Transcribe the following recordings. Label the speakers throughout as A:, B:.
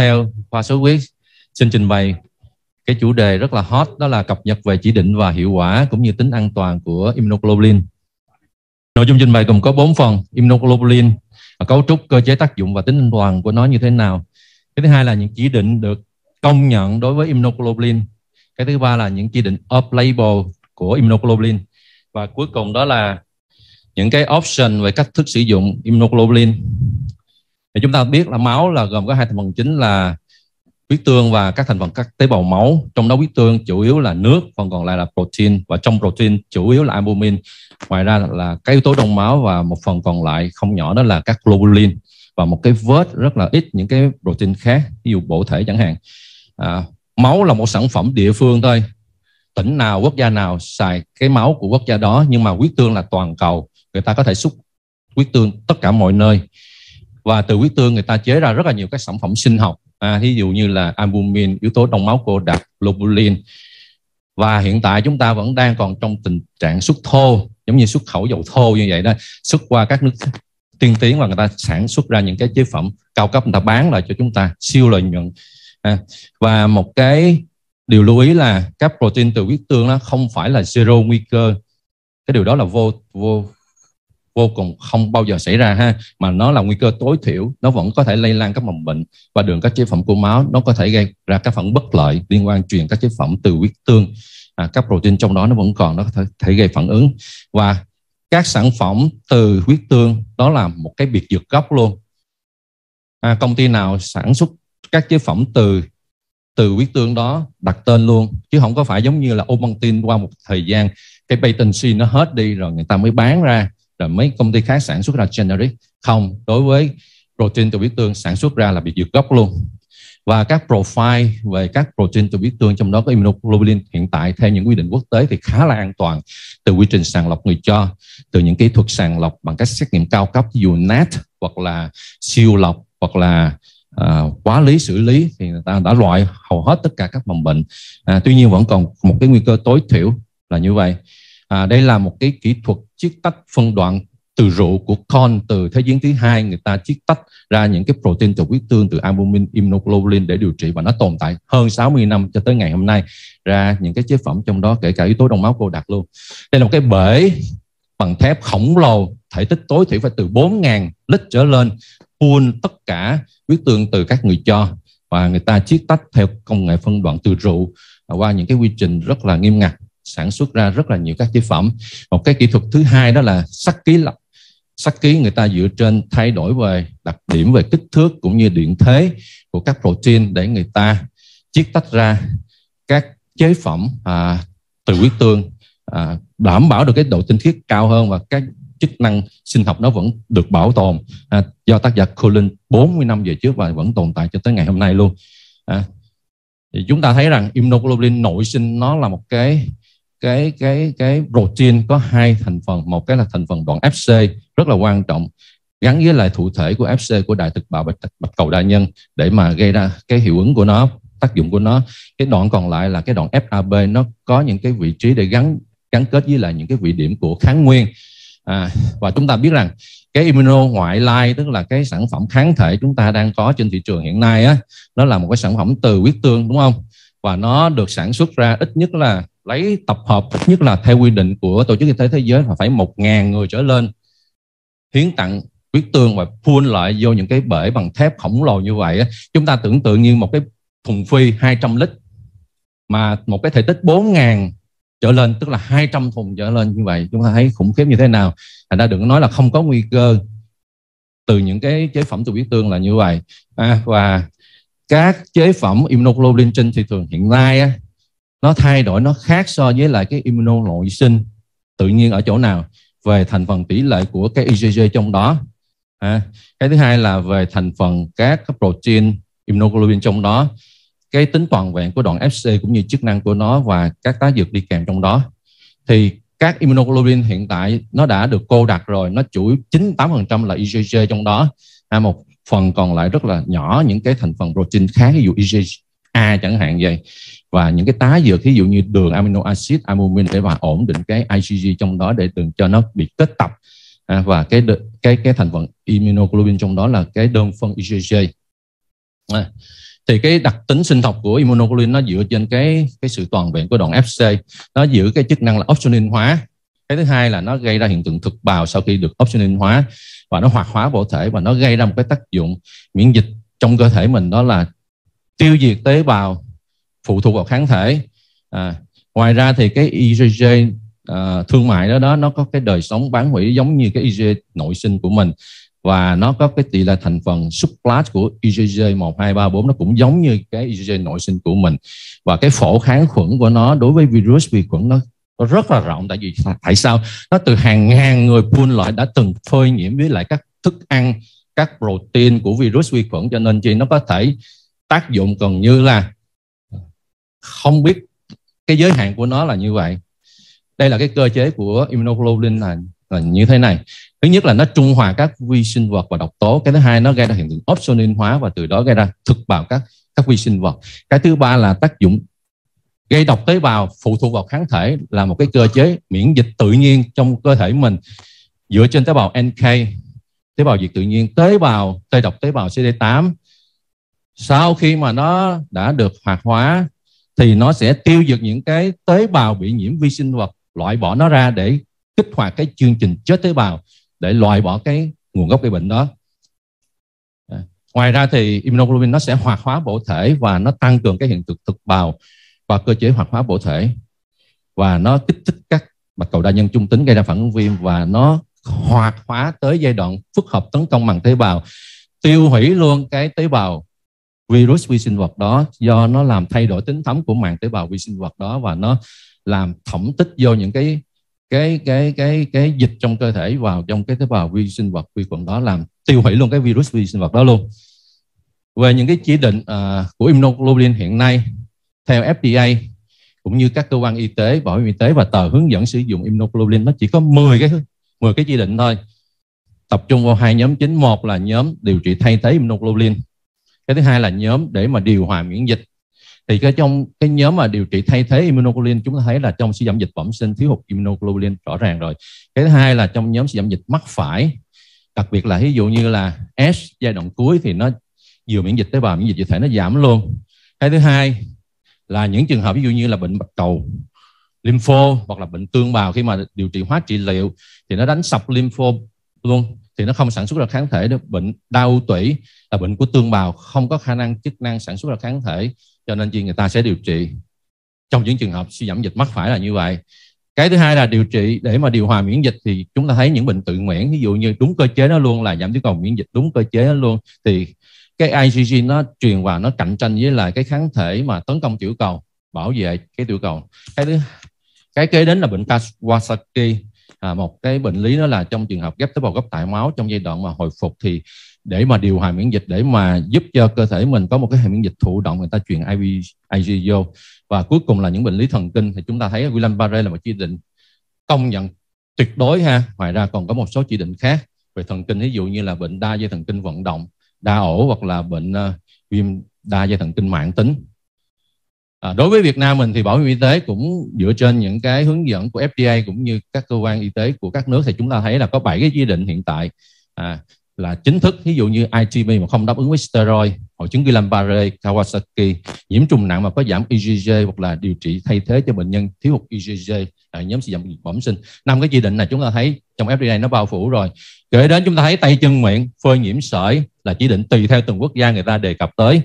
A: theo khoa số quyết xin trình bày cái chủ đề rất là hot đó là cập nhật về chỉ định và hiệu quả cũng như tính an toàn của immunoglobulin. Nội dung trình bày gồm có 4 phần, immunoglobulin, cấu trúc, cơ chế tác dụng và tính an toàn của nó như thế nào. Cái thứ hai là những chỉ định được công nhận đối với immunoglobulin. Cái thứ ba là những chỉ định off-label của immunoglobulin. Và cuối cùng đó là những cái option về cách thức sử dụng immunoglobulin thì chúng ta biết là máu là gồm có hai thành phần chính là huyết tương và các thành phần các tế bào máu trong đó huyết tương chủ yếu là nước còn còn lại là protein và trong protein chủ yếu là albumin ngoài ra là các yếu tố trong máu và một phần còn lại không nhỏ đó là các globulin và một cái vết rất là ít những cái protein khác ví dụ bộ thể chẳng hạn à, máu là một sản phẩm địa phương thôi tỉnh nào quốc gia nào xài cái máu của quốc gia đó nhưng mà huyết tương là toàn cầu người ta có thể xúc huyết tương tất cả mọi nơi và từ huyết tương người ta chế ra rất là nhiều các sản phẩm sinh học à, thí dụ như là albumin yếu tố đông máu cô đặc globulin và hiện tại chúng ta vẫn đang còn trong tình trạng xuất thô giống như xuất khẩu dầu thô như vậy đó xuất qua các nước tiên tiến và người ta sản xuất ra những cái chế phẩm cao cấp người ta bán lại cho chúng ta siêu lợi nhuận à, và một cái điều lưu ý là các protein từ huyết tương nó không phải là zero nguy cơ cái điều đó là vô vô vô cùng không bao giờ xảy ra ha mà nó là nguy cơ tối thiểu nó vẫn có thể lây lan các mầm bệnh và đường các chế phẩm của máu nó có thể gây ra các phản bất lợi liên quan truyền các chế phẩm từ huyết tương à, các protein trong đó nó vẫn còn nó có thể, thể gây phản ứng và các sản phẩm từ huyết tương đó là một cái biệt dược gốc luôn à, công ty nào sản xuất các chế phẩm từ từ huyết tương đó đặt tên luôn chứ không có phải giống như là tin qua một thời gian cái patency nó hết đi rồi người ta mới bán ra rồi mấy công ty khác sản xuất ra generic không đối với protein từ huyết tương sản xuất ra là bị dược gốc luôn và các profile về các protein từ huyết tương trong đó có immunoglobulin hiện tại theo những quy định quốc tế thì khá là an toàn từ quy trình sàng lọc người cho từ những kỹ thuật sàng lọc bằng cách xét nghiệm cao cấp dù dụ NAT hoặc là siêu lọc hoặc là à, quá lý xử lý thì người ta đã loại hầu hết tất cả các mầm bệnh à, tuy nhiên vẫn còn một cái nguy cơ tối thiểu là như vậy À, đây là một cái kỹ thuật chiết tách phân đoạn từ rượu của con từ thế giới thứ hai người ta chiết tách ra những cái protein từ huyết tương từ albumin immunoglobulin để điều trị và nó tồn tại hơn 60 năm cho tới ngày hôm nay ra những cái chế phẩm trong đó kể cả yếu tố đông máu cô đặc luôn đây là một cái bể bằng thép khổng lồ thể tích tối thiểu phải từ 4.000 lít trở lên full tất cả huyết tương từ các người cho và người ta chiết tách theo công nghệ phân đoạn từ rượu à, qua những cái quy trình rất là nghiêm ngặt sản xuất ra rất là nhiều các chế phẩm một cái kỹ thuật thứ hai đó là sắc ký lập sắc ký người ta dựa trên thay đổi về đặc điểm về kích thước cũng như điện thế của các protein để người ta chiết tách ra các chế phẩm à, từ huyết tương à, đảm bảo được cái độ tinh khiết cao hơn và các chức năng sinh học nó vẫn được bảo tồn à, do tác giả Colin 40 năm về trước và vẫn tồn tại cho tới ngày hôm nay luôn à, thì chúng ta thấy rằng immunoglobulin nội sinh nó là một cái cái cái cái protein có hai thành phần một cái là thành phần đoạn FC rất là quan trọng gắn với lại thụ thể của FC của đại thực bào bạch, bạch cầu đa nhân để mà gây ra cái hiệu ứng của nó tác dụng của nó cái đoạn còn lại là cái đoạn FAB nó có những cái vị trí để gắn gắn kết với lại những cái vị điểm của kháng nguyên à, và chúng ta biết rằng cái immuno ngoại lai tức là cái sản phẩm kháng thể chúng ta đang có trên thị trường hiện nay á nó là một cái sản phẩm từ huyết tương đúng không và nó được sản xuất ra ít nhất là lấy tập hợp nhất là theo quy định của tổ chức y tế thế giới là phải 1.000 người trở lên hiến tặng huyết tương và phun lại vô những cái bể bằng thép khổng lồ như vậy chúng ta tưởng tượng như một cái thùng phi 200 lít mà một cái thể tích 4.000 trở lên tức là 200 thùng trở lên như vậy chúng ta thấy khủng khiếp như thế nào thành ra đừng nói là không có nguy cơ từ những cái chế phẩm từ huyết tương là như vậy à, và các chế phẩm immunoglobulin trên thị trường hiện nay nó thay đổi nó khác so với lại cái immuno nội sinh tự nhiên ở chỗ nào về thành phần tỷ lệ của cái IgG e trong đó à, cái thứ hai là về thành phần các protein immunoglobulin trong đó cái tính toàn vẹn của đoạn FC cũng như chức năng của nó và các tá dược đi kèm trong đó thì các immunoglobulin hiện tại nó đã được cô đặt rồi nó chủ 98% là IgG e trong đó à, một phần còn lại rất là nhỏ những cái thành phần protein khác ví dụ IgA e chẳng hạn vậy và những cái tá dược ví dụ như đường amino acid albumin để mà ổn định cái IgG trong đó để đừng cho nó bị kết tập à, và cái cái cái thành phần immunoglobulin trong đó là cái đơn phân IgG à, thì cái đặc tính sinh học của immunoglobulin nó dựa trên cái cái sự toàn vẹn của đoạn FC nó giữ cái chức năng là opsonin hóa cái thứ hai là nó gây ra hiện tượng thực bào sau khi được opsonin hóa và nó hoạt hóa bộ thể và nó gây ra một cái tác dụng miễn dịch trong cơ thể mình đó là tiêu diệt tế bào phụ thuộc vào kháng thể à, ngoài ra thì cái IgG e à, thương mại đó đó nó có cái đời sống bán hủy giống như cái IgG e nội sinh của mình và nó có cái tỷ lệ thành phần subclass của e IgG 1234 nó cũng giống như cái IgG nội sinh của mình và cái phổ kháng khuẩn của nó đối với virus vi khuẩn nó rất là rộng tại vì tại sao nó từ hàng ngàn người buôn loại đã từng phơi nhiễm với lại các thức ăn các protein của virus vi khuẩn cho nên chi nó có thể tác dụng gần như là không biết cái giới hạn của nó là như vậy đây là cái cơ chế của immunoglobulin là là như thế này thứ nhất là nó trung hòa các vi sinh vật và độc tố cái thứ hai nó gây ra hiện tượng opsonin hóa và từ đó gây ra thực bào các các vi sinh vật cái thứ ba là tác dụng gây độc tế bào phụ thuộc vào kháng thể là một cái cơ chế miễn dịch tự nhiên trong cơ thể mình dựa trên tế bào NK tế bào diệt tự nhiên tế bào tê độc tế bào CD8 sau khi mà nó đã được hoạt hóa thì nó sẽ tiêu diệt những cái tế bào bị nhiễm vi sinh vật loại bỏ nó ra để kích hoạt cái chương trình chết tế bào để loại bỏ cái nguồn gốc gây bệnh đó à, ngoài ra thì immunoglobulin nó sẽ hoạt hóa bộ thể và nó tăng cường cái hiện tượng thực bào và cơ chế hoạt hóa bộ thể và nó kích thích các bạch cầu đa nhân trung tính gây ra phản ứng viêm và nó hoạt hóa tới giai đoạn phức hợp tấn công bằng tế bào tiêu hủy luôn cái tế bào virus vi sinh vật đó do nó làm thay đổi tính thấm của màng tế bào vi sinh vật đó và nó làm thẩm tích vô những cái cái cái cái cái dịch trong cơ thể vào trong cái tế bào vi sinh vật vi khuẩn đó làm tiêu hủy luôn cái virus vi sinh vật đó luôn về những cái chỉ định uh, của immunoglobulin hiện nay theo FDA cũng như các cơ quan y tế bảo hiểm y tế và tờ hướng dẫn sử dụng immunoglobulin nó chỉ có 10 cái 10 cái chỉ định thôi tập trung vào hai nhóm chính một là nhóm điều trị thay thế immunoglobulin cái thứ hai là nhóm để mà điều hòa miễn dịch thì cái trong cái nhóm mà điều trị thay thế immunoglobulin chúng ta thấy là trong suy giảm dịch bẩm sinh thiếu hụt immunoglobulin rõ ràng rồi cái thứ hai là trong nhóm suy giảm dịch mắc phải đặc biệt là ví dụ như là S giai đoạn cuối thì nó nhiều miễn dịch tế bào miễn dịch thể nó giảm luôn cái thứ hai là những trường hợp ví dụ như là bệnh bạch cầu lympho hoặc là bệnh tương bào khi mà điều trị hóa trị liệu thì nó đánh sập lympho luôn thì nó không sản xuất ra kháng thể được bệnh đau tủy là bệnh của tương bào không có khả năng chức năng sản xuất ra kháng thể cho nên chi người ta sẽ điều trị trong những trường hợp suy giảm dịch mắc phải là như vậy cái thứ hai là điều trị để mà điều hòa miễn dịch thì chúng ta thấy những bệnh tự miễn ví dụ như đúng cơ chế nó luôn là giảm tiểu cầu miễn dịch đúng cơ chế nó luôn thì cái IgG nó truyền vào nó cạnh tranh với lại cái kháng thể mà tấn công tiểu cầu bảo vệ cái tiểu cầu cái thứ cái kế đến là bệnh Kawasaki à, một cái bệnh lý đó là trong trường hợp ghép tế bào gốc tại máu trong giai đoạn mà hồi phục thì để mà điều hòa miễn dịch để mà giúp cho cơ thể mình có một cái hệ miễn dịch thụ động người ta truyền IV, IG vô và cuối cùng là những bệnh lý thần kinh thì chúng ta thấy William Barre là một chỉ định công nhận tuyệt đối ha ngoài ra còn có một số chỉ định khác về thần kinh ví dụ như là bệnh đa dây thần kinh vận động đa ổ hoặc là bệnh uh, viêm đa dây thần kinh mãn tính À, đối với Việt Nam mình thì bảo hiểm y tế cũng dựa trên những cái hướng dẫn của FDA cũng như các cơ quan y tế của các nước thì chúng ta thấy là có 7 cái quy định hiện tại à, là chính thức ví dụ như ITB mà không đáp ứng với steroid, hội chứng Guillain-Barré, Kawasaki, nhiễm trùng nặng mà có giảm EGG hoặc là điều trị thay thế cho bệnh nhân thiếu hụt EGG à, nhóm suy dụng bẩm sinh. Năm cái quy định này chúng ta thấy trong FDA nó bao phủ rồi. Kể đến chúng ta thấy tay chân miệng, phơi nhiễm sởi là chỉ định tùy theo từng quốc gia người ta đề cập tới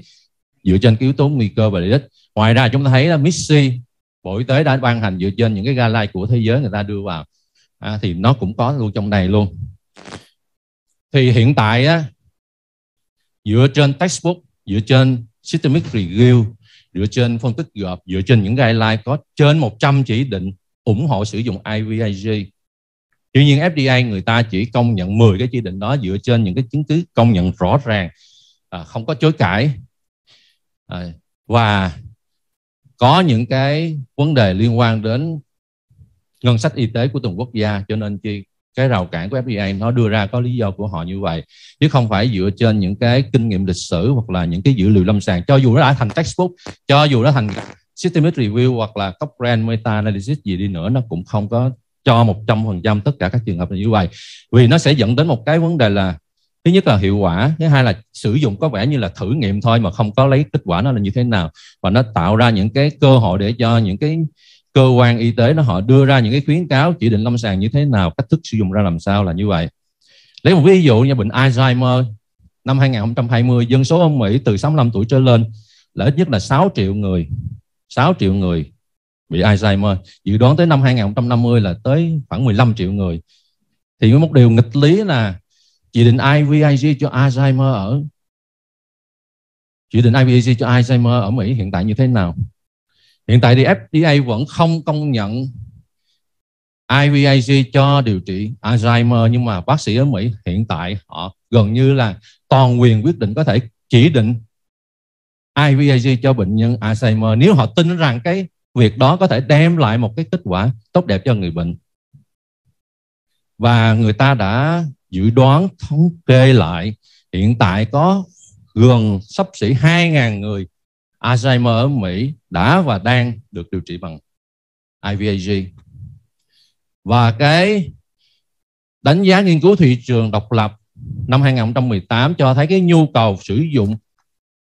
A: dựa trên cái yếu tố nguy cơ và lợi ích ngoài ra chúng ta thấy là Missy Bộ Y tế đã ban hành dựa trên những cái guideline của thế giới người ta đưa vào à, thì nó cũng có luôn trong này luôn thì hiện tại á, dựa trên textbook dựa trên systemic review dựa trên phân tích gộp dựa trên những guideline có trên 100 chỉ định ủng hộ sử dụng IVIG tuy nhiên FDA người ta chỉ công nhận 10 cái chỉ định đó dựa trên những cái chứng cứ công nhận rõ ràng à, không có chối cãi à, và có những cái vấn đề liên quan đến ngân sách y tế của từng quốc gia cho nên chi cái rào cản của FDA nó đưa ra có lý do của họ như vậy chứ không phải dựa trên những cái kinh nghiệm lịch sử hoặc là những cái dữ liệu lâm sàng cho dù nó đã thành textbook cho dù nó thành systematic review hoặc là top brand meta analysis gì đi nữa nó cũng không có cho 100% tất cả các trường hợp như vậy vì nó sẽ dẫn đến một cái vấn đề là thứ nhất là hiệu quả thứ hai là sử dụng có vẻ như là thử nghiệm thôi mà không có lấy kết quả nó là như thế nào và nó tạo ra những cái cơ hội để cho những cái cơ quan y tế nó họ đưa ra những cái khuyến cáo chỉ định lâm sàng như thế nào cách thức sử dụng ra làm sao là như vậy lấy một ví dụ như bệnh Alzheimer năm 2020 dân số ở Mỹ từ 65 tuổi trở lên là ít nhất là 6 triệu người 6 triệu người bị Alzheimer dự đoán tới năm 2050 là tới khoảng 15 triệu người thì có một điều nghịch lý là chỉ định IVIG cho Alzheimer ở Chỉ định IVIG cho Alzheimer ở Mỹ hiện tại như thế nào hiện tại thì FDA vẫn không công nhận IVIG cho điều trị Alzheimer nhưng mà bác sĩ ở Mỹ hiện tại họ gần như là toàn quyền quyết định có thể chỉ định IVIG cho bệnh nhân Alzheimer nếu họ tin rằng cái việc đó có thể đem lại một cái kết quả tốt đẹp cho người bệnh và người ta đã dự đoán thống kê lại hiện tại có gần sắp xỉ 2.000 người Alzheimer ở Mỹ đã và đang được điều trị bằng IVIG Và cái đánh giá nghiên cứu thị trường độc lập năm 2018 cho thấy cái nhu cầu sử dụng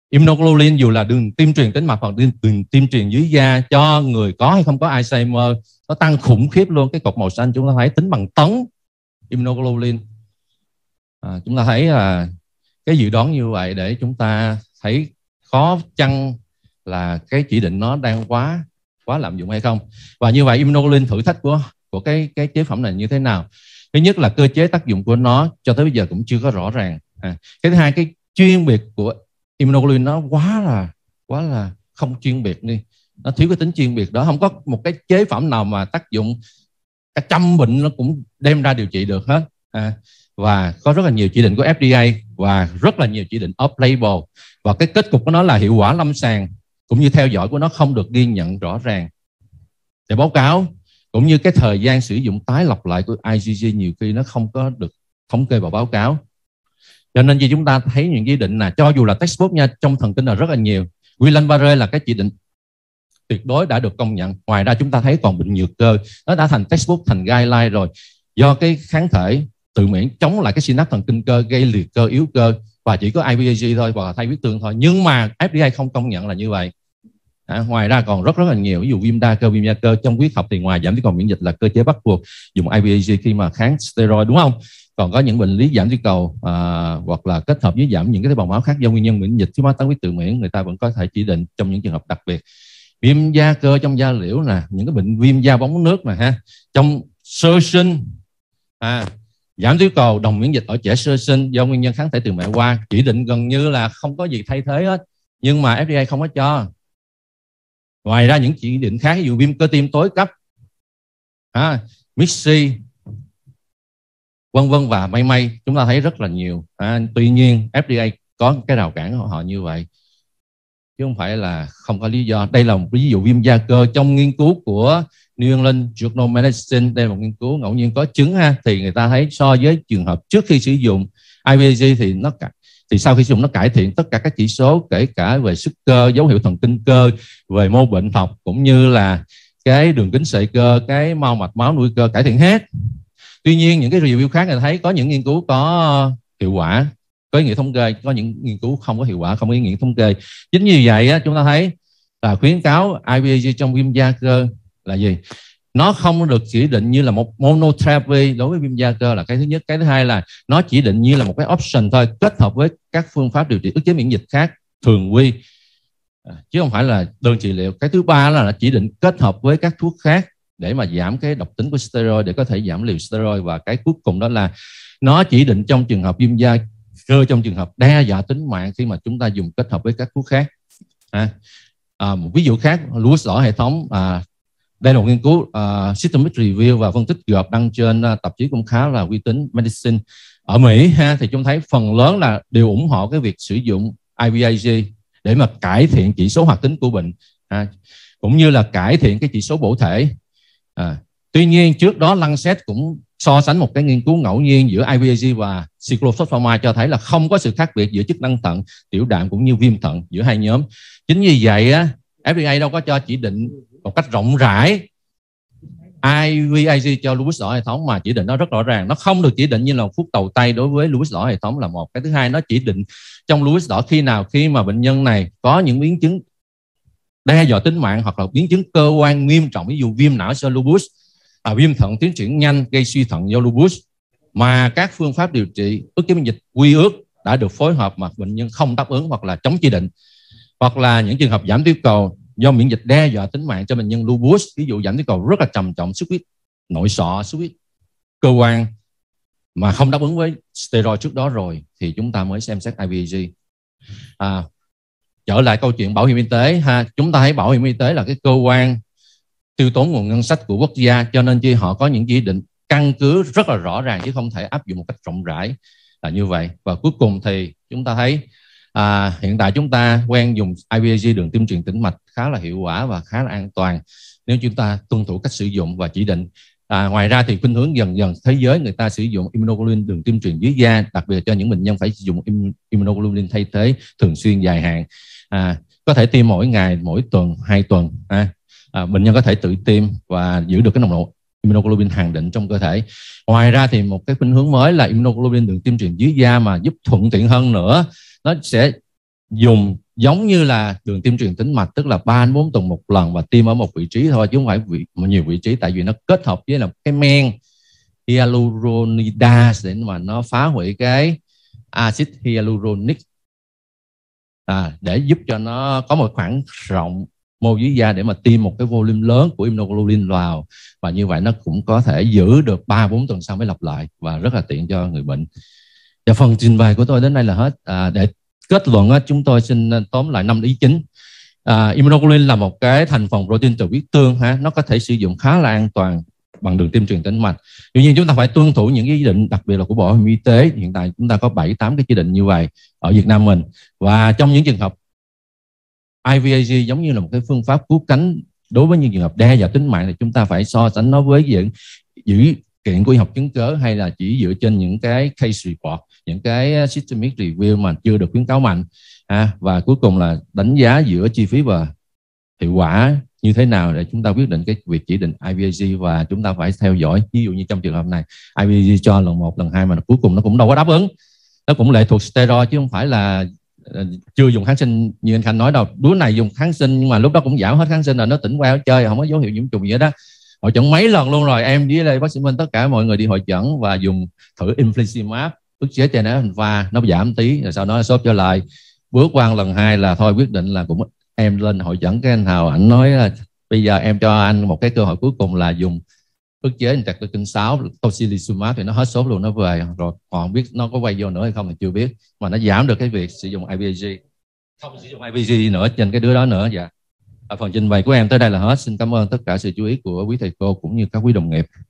A: immunoglobulin dù là đường tiêm truyền tính mạch hoặc đường tiêm truyền dưới da cho người có hay không có Alzheimer nó tăng khủng khiếp luôn cái cột màu xanh chúng ta thấy tính bằng tấn immunoglobulin à, chúng ta thấy là cái dự đoán như vậy để chúng ta thấy khó chăng là cái chỉ định nó đang quá quá lạm dụng hay không và như vậy immunolin thử thách của của cái cái chế phẩm này như thế nào thứ nhất là cơ chế tác dụng của nó cho tới bây giờ cũng chưa có rõ ràng à, cái thứ hai cái chuyên biệt của immunoglobulin nó quá là quá là không chuyên biệt đi nó thiếu cái tính chuyên biệt đó không có một cái chế phẩm nào mà tác dụng cả trăm bệnh nó cũng đem ra điều trị được hết À, và có rất là nhiều chỉ định của FDA và rất là nhiều chỉ định off label và cái kết cục của nó là hiệu quả lâm sàng cũng như theo dõi của nó không được ghi nhận rõ ràng để báo cáo cũng như cái thời gian sử dụng tái lọc lại của IgG nhiều khi nó không có được thống kê vào báo cáo cho nên khi chúng ta thấy những chỉ định là cho dù là textbook nha trong thần kinh là rất là nhiều Willan Barre là cái chỉ định tuyệt đối đã được công nhận ngoài ra chúng ta thấy còn bệnh nhược cơ nó đã thành textbook thành guideline rồi do cái kháng thể tự miễn chống lại cái synapse thần kinh cơ gây liệt cơ yếu cơ và chỉ có IVIG thôi và thay huyết tương thôi nhưng mà FDA không công nhận là như vậy À, ngoài ra còn rất rất là nhiều ví dụ viêm đa cơ viêm da cơ trong huyết học thì ngoài giảm đi còn miễn dịch là cơ chế bắt buộc dùng IVIG khi mà kháng steroid đúng không còn có những bệnh lý giảm tiểu cầu à, hoặc là kết hợp với giảm những cái tế bào máu khác do nguyên nhân miễn dịch thiếu máu tăng huyết tự miễn người ta vẫn có thể chỉ định trong những trường hợp đặc biệt viêm da cơ trong da liễu là những cái bệnh viêm da bóng nước mà ha trong sơ sinh à, giảm tiêu cầu đồng miễn dịch ở trẻ sơ sinh do nguyên nhân kháng thể từ mẹ qua chỉ định gần như là không có gì thay thế hết nhưng mà FDA không có cho ngoài ra những chỉ định khác ví dụ viêm cơ tim tối cấp à, mixi vân vân và may may chúng ta thấy rất là nhiều à, tuy nhiên FDA có cái rào cản của họ như vậy chứ không phải là không có lý do đây là một ví dụ viêm da cơ trong nghiên cứu của New England Journal of Medicine đây là một nghiên cứu ngẫu nhiên có chứng ha thì người ta thấy so với trường hợp trước khi sử dụng IVG thì nó thì sau khi sử dụng nó cải thiện tất cả các chỉ số kể cả về sức cơ dấu hiệu thần kinh cơ về mô bệnh học cũng như là cái đường kính sợi cơ cái mau mạch máu nuôi cơ cải thiện hết tuy nhiên những cái review khác người thấy có những nghiên cứu có hiệu quả có nghĩa thống kê có những nghiên cứu không có hiệu quả không có ý nghĩa thống kê chính như vậy á, chúng ta thấy là khuyến cáo IVG trong viêm da cơ là gì nó không được chỉ định như là một monotherapy đối với viêm da cơ là cái thứ nhất cái thứ hai là nó chỉ định như là một cái option thôi kết hợp với các phương pháp điều trị ức chế miễn dịch khác thường quy à, chứ không phải là đơn trị liệu cái thứ ba là chỉ định kết hợp với các thuốc khác để mà giảm cái độc tính của steroid để có thể giảm liều steroid và cái cuối cùng đó là nó chỉ định trong trường hợp viêm da cơ trong trường hợp đe dọa tính mạng khi mà chúng ta dùng kết hợp với các thuốc khác à, à, một ví dụ khác lúa rõ hệ thống à, đây là một nghiên cứu uh, à, systemic review và phân tích gộp đăng trên uh, tạp chí cũng khá là uy tín medicine ở Mỹ ha thì chúng thấy phần lớn là đều ủng hộ cái việc sử dụng IVIG để mà cải thiện chỉ số hoạt tính của bệnh ha. cũng như là cải thiện cái chỉ số bổ thể à, tuy nhiên trước đó lăng xét cũng so sánh một cái nghiên cứu ngẫu nhiên giữa IVIG và cyclophosphamide cho thấy là không có sự khác biệt giữa chức năng thận, tiểu đạm cũng như viêm thận giữa hai nhóm. Chính vì vậy á, FDA đâu có cho chỉ định một cách rộng rãi IVIG cho lupus đỏ hệ thống mà chỉ định nó rất rõ ràng nó không được chỉ định như là một phút đầu tay đối với lupus đỏ hệ thống là một cái thứ hai nó chỉ định trong lupus đỏ khi nào khi mà bệnh nhân này có những biến chứng đe dọa tính mạng hoặc là biến chứng cơ quan nghiêm trọng ví dụ viêm não sơ lupus à, viêm thận tiến triển nhanh gây suy thận do lupus mà các phương pháp điều trị ức chế miễn dịch quy ước đã được phối hợp mà bệnh nhân không đáp ứng hoặc là chống chỉ định hoặc là những trường hợp giảm tiểu cầu do miễn dịch đe dọa tính mạng cho bệnh nhân lupus ví dụ giảm tiểu cầu rất là trầm trọng xuất huyết nội sọ xuất huyết cơ quan mà không đáp ứng với steroid trước đó rồi thì chúng ta mới xem xét IVG à, trở lại câu chuyện bảo hiểm y tế ha chúng ta thấy bảo hiểm y tế là cái cơ quan tiêu tốn nguồn ngân sách của quốc gia cho nên chi họ có những chỉ định căn cứ rất là rõ ràng chứ không thể áp dụng một cách rộng rãi là như vậy và cuối cùng thì chúng ta thấy à, hiện tại chúng ta quen dùng IVAG đường tiêm truyền tĩnh mạch khá là hiệu quả và khá là an toàn nếu chúng ta tuân thủ cách sử dụng và chỉ định À, ngoài ra thì khuynh hướng dần dần thế giới người ta sử dụng immunoglobulin đường tiêm truyền dưới da đặc biệt cho những bệnh nhân phải sử dụng immunoglobulin thay thế thường xuyên dài hạn à, có thể tiêm mỗi ngày mỗi tuần hai tuần à, à, bệnh nhân có thể tự tiêm và giữ được cái nồng độ immunoglobulin hàng định trong cơ thể ngoài ra thì một cái khuynh hướng mới là immunoglobulin được tiêm truyền dưới da mà giúp thuận tiện hơn nữa nó sẽ dùng giống như là đường tiêm truyền tính mạch tức là 3 đến 4 tuần một lần và tiêm ở một vị trí thôi chứ không phải vị, nhiều vị trí tại vì nó kết hợp với là cái men hyaluronidase để mà nó phá hủy cái axit hyaluronic à, để giúp cho nó có một khoảng rộng mô dưới da để mà tiêm một cái volume lớn của immunoglobulin vào và như vậy nó cũng có thể giữ được 3 4 tuần sau mới lặp lại và rất là tiện cho người bệnh. Và phần trình bày của tôi đến đây là hết. À, để kết luận á, chúng tôi xin à, tóm lại năm ý chính. À, immunoglobulin là một cái thành phần protein từ huyết tương ha, nó có thể sử dụng khá là an toàn bằng đường tiêm truyền tĩnh mạch. Tuy nhiên chúng ta phải tuân thủ những cái quy định đặc biệt là của Bộ Y tế, hiện tại chúng ta có 7 8 cái chỉ định như vậy ở Việt Nam mình. Và trong những trường hợp IVIG giống như là một cái phương pháp cứu cánh đối với những trường hợp đe dọa tính mạng thì chúng ta phải so sánh nó với những dữ kiện của y học chứng cớ hay là chỉ dựa trên những cái case report những cái systemic review mà chưa được khuyến cáo mạnh à, và cuối cùng là đánh giá giữa chi phí và hiệu quả như thế nào để chúng ta quyết định cái việc chỉ định IVIG và chúng ta phải theo dõi ví dụ như trong trường hợp này IVIG cho lần một lần hai mà cuối cùng nó cũng đâu có đáp ứng nó cũng lệ thuộc steroid chứ không phải là Ờ, chưa dùng kháng sinh như anh khanh nói đâu đứa này dùng kháng sinh nhưng mà lúc đó cũng giảm hết kháng sinh là nó tỉnh qua chơi không có dấu hiệu nhiễm trùng gì hết đó hội chẩn mấy lần luôn rồi em với đây bác sĩ minh tất cả mọi người đi hội chẩn và dùng thử infliximab ức chế cho nó pha nó giảm tí rồi sau đó nó sốt trở lại bước qua lần hai là thôi quyết định là cũng em lên hội chẩn cái anh hào ảnh nói là bây giờ em cho anh một cái cơ hội cuối cùng là dùng ức chế tình cái kinh sáu tocilizumab thì nó hết sốt luôn nó về rồi còn biết nó có quay vô nữa hay không thì chưa biết mà nó giảm được cái việc sử dụng IVG không sử dụng IVG nữa trên cái đứa đó nữa dạ ở phần trình bày của em tới đây là hết xin cảm ơn tất cả sự chú ý của quý thầy cô cũng như các quý đồng nghiệp